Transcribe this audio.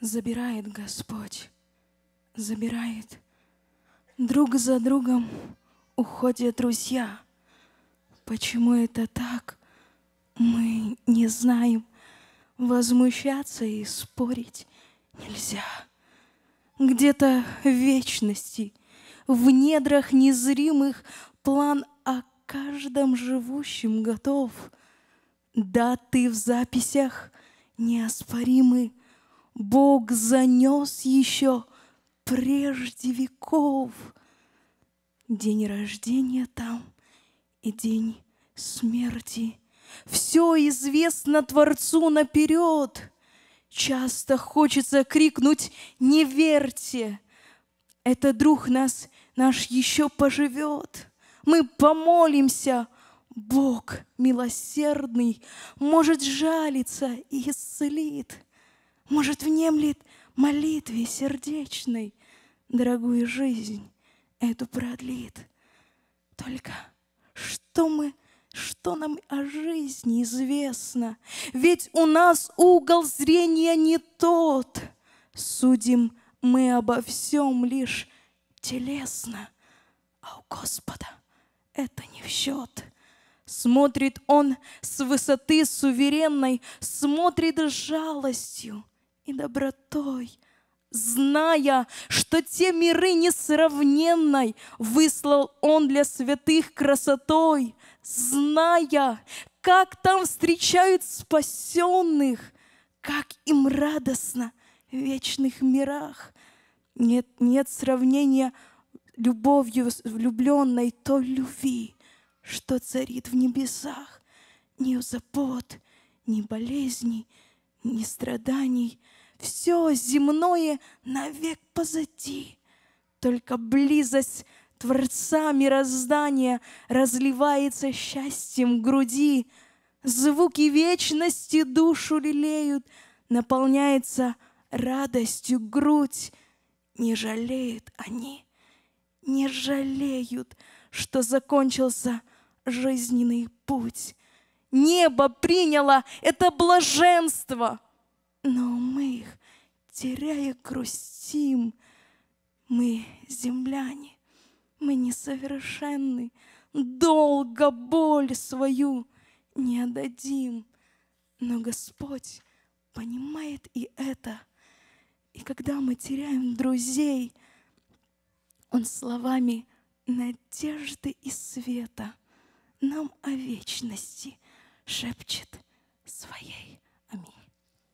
забирает Господь, забирает. Друг за другом уходят друзья. Почему это так, мы не знаем. Возмущаться и спорить нельзя. Где-то в вечности, в недрах незримых план о каждом живущем готов. Да, ты в записях неоспоримый, Бог занес еще прежде веков день рождения там и день смерти. Все известно Творцу наперед. Часто хочется крикнуть «Не верьте!» Это друг нас, наш еще поживет. Мы помолимся, Бог милосердный, может жалиться и исцелит – может, внемлет молитве сердечной Дорогую жизнь эту продлит. Только что мы что нам о жизни известно? Ведь у нас угол зрения не тот. Судим мы обо всем лишь телесно, а у Господа это не в счет. Смотрит Он с высоты суверенной, смотрит с жалостью — и добротой, зная, что те миры несравненной выслал Он для святых красотой, зная, как там встречают спасенных, как им радостно в вечных мирах. Нет, нет сравнения любовью влюбленной той любви, что царит в небесах. Ни забот, ни болезней, ни страданий. Все земное навек позади. Только близость Творца мироздания разливается счастьем в груди. Звуки вечности душу лелеют, наполняется радостью грудь. Не жалеют они, не жалеют, что закончился жизненный путь небо приняло это блаженство. Но мы их, теряя, грустим. Мы земляне, мы несовершенны, долго боль свою не отдадим. Но Господь понимает и это. И когда мы теряем друзей, Он словами надежды и света нам о вечности – шепчет своей. Аминь.